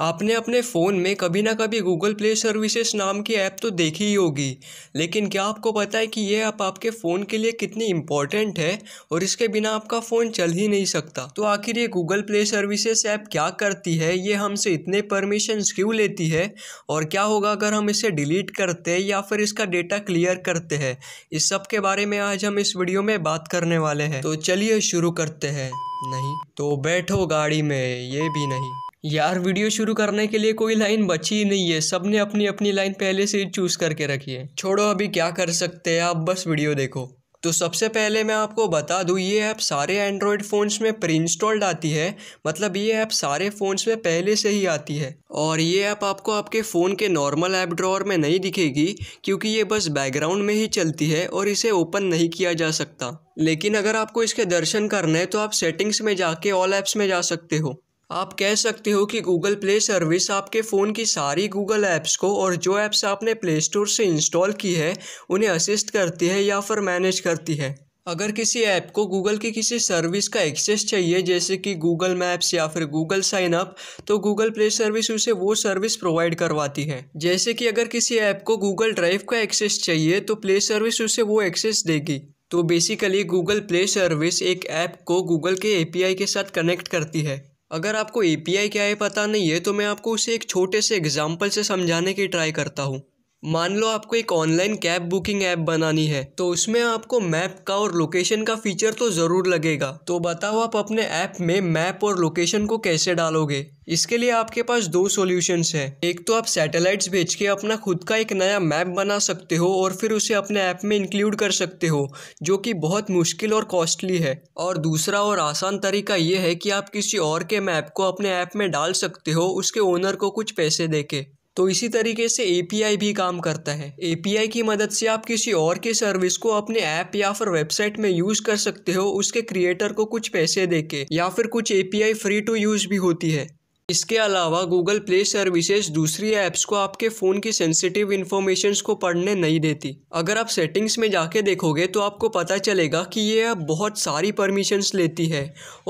आपने अपने फ़ोन में कभी ना कभी गूगल प्ले सर्विसेज नाम की ऐप तो देखी ही होगी लेकिन क्या आपको पता है कि ये ऐप आपके फ़ोन के लिए कितनी इम्पॉर्टेंट है और इसके बिना आपका फ़ोन चल ही नहीं सकता तो आखिर ये गूगल प्ले सर्विसेज ऐप क्या करती है ये हमसे इतने परमिशन क्यों लेती है और क्या होगा अगर हम इसे डिलीट करते हैं या फिर इसका डेटा क्लियर करते हैं इस सब के बारे में आज हम इस वीडियो में बात करने वाले हैं तो चलिए शुरू करते हैं नहीं तो बैठो गाड़ी में ये भी नहीं यार वीडियो शुरू करने के लिए कोई लाइन बची ही नहीं है सबने अपनी अपनी लाइन पहले से चूज़ करके रखी है छोड़ो अभी क्या कर सकते हैं आप बस वीडियो देखो तो सबसे पहले मैं आपको बता दूँ ये ऐप सारे एंड्रॉयड फ़ोन्स में प्री इंस्टॉल्ड आती है मतलब ये ऐप सारे फ़ोन्स में पहले से ही आती है और ये ऐप आपको आपके फ़ोन के नॉर्मल ऐप ड्रॉअर में नहीं दिखेगी क्योंकि ये बस बैकग्राउंड में ही चलती है और इसे ओपन नहीं किया जा सकता लेकिन अगर आपको इसके दर्शन करने है तो आप सेटिंग्स में जाके ऑल ऐप्स में जा सकते हो आप कह सकते हो कि गूगल प्ले सर्विस आपके फ़ोन की सारी गूगल ऐप्स को और जो ऐप्स आपने प्ले स्टोर से इंस्टॉल की है उन्हें असिस्ट करती है या फिर मैनेज करती है अगर किसी ऐप को गूगल की किसी सर्विस का एक्सेस चाहिए जैसे कि गूगल मैप्स या फिर गूगल साइन अप तो गूगल प्ले सर्विस उसे वो सर्विस प्रोवाइड करवाती है जैसे कि अगर किसी ऐप को गूगल ड्राइव का एक्सेस चाहिए तो प्ले सर्विस उसे वो एक्सेस देगी तो बेसिकली गूगल प्ले सर्विस एक ऐप को गूगल के ए के साथ कनेक्ट करती है अगर आपको ए क्या है पता नहीं है तो मैं आपको उसे एक छोटे से एग्ज़ाम्पल से समझाने की ट्राई करता हूँ मान लो आपको एक ऑनलाइन कैब बुकिंग ऐप बनानी है तो उसमें आपको मैप का और लोकेशन का फीचर तो ज़रूर लगेगा तो बताओ आप अपने ऐप में मैप और लोकेशन को कैसे डालोगे इसके लिए आपके पास दो सॉल्यूशंस हैं एक तो आप सैटेलाइट्स भेज के अपना खुद का एक नया मैप बना सकते हो और फिर उसे अपने ऐप में इंक्लूड कर सकते हो जो कि बहुत मुश्किल और कॉस्टली है और दूसरा और आसान तरीका ये है कि आप किसी और के मैप को अपने ऐप में डाल सकते हो उसके ओनर को कुछ पैसे दे के तो इसी तरीके से ए भी काम करता है ए की मदद से आप किसी और के सर्विस को अपने ऐप या फिर वेबसाइट में यूज़ कर सकते हो उसके क्रिएटर को कुछ पैसे दे या फिर कुछ ए फ्री टू यूज़ भी होती है इसके अलावा गूगल प्ले सर्विसेज दूसरी ऐप्स को आपके फ़ोन की सेंसिटिव इन्फॉर्मेशन को पढ़ने नहीं देती अगर आप सेटिंग्स में जाके देखोगे तो आपको पता चलेगा कि ये ऐप बहुत सारी परमिशंस लेती है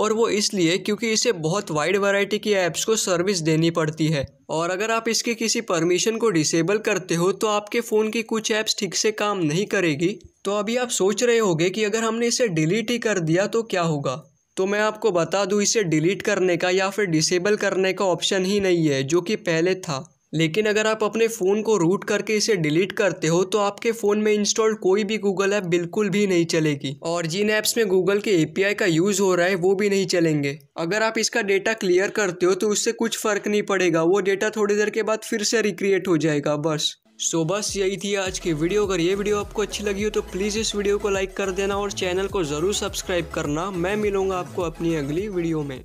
और वो इसलिए क्योंकि इसे बहुत वाइड वैरायटी की ऐप्स को सर्विस देनी पड़ती है और अगर आप इसकी किसी परमिशन को डिसेबल करते हो तो आपके फ़ोन की कुछ ऐप्स ठीक से काम नहीं करेगी तो अभी आप सोच रहे होगे कि अगर हमने इसे डिलीट ही कर दिया तो क्या होगा तो मैं आपको बता दूं इसे डिलीट करने का या फिर डिसेबल करने का ऑप्शन ही नहीं है जो कि पहले था लेकिन अगर आप अपने फ़ोन को रूट करके इसे डिलीट करते हो तो आपके फ़ोन में इंस्टॉल कोई भी गूगल ऐप बिल्कुल भी नहीं चलेगी और जिन ऐप्स में गूगल के एपीआई का यूज़ हो रहा है वो भी नहीं चलेंगे अगर आप इसका डेटा क्लियर करते हो तो उससे कुछ फ़र्क नहीं पड़ेगा वो डेटा थोड़ी देर के बाद फिर से रिक्रिएट हो जाएगा बस सो बस यही थी आज की वीडियो अगर ये वीडियो आपको अच्छी लगी हो तो प्लीज़ इस वीडियो को लाइक कर देना और चैनल को ज़रूर सब्सक्राइब करना मैं मिलूँगा आपको अपनी अगली वीडियो में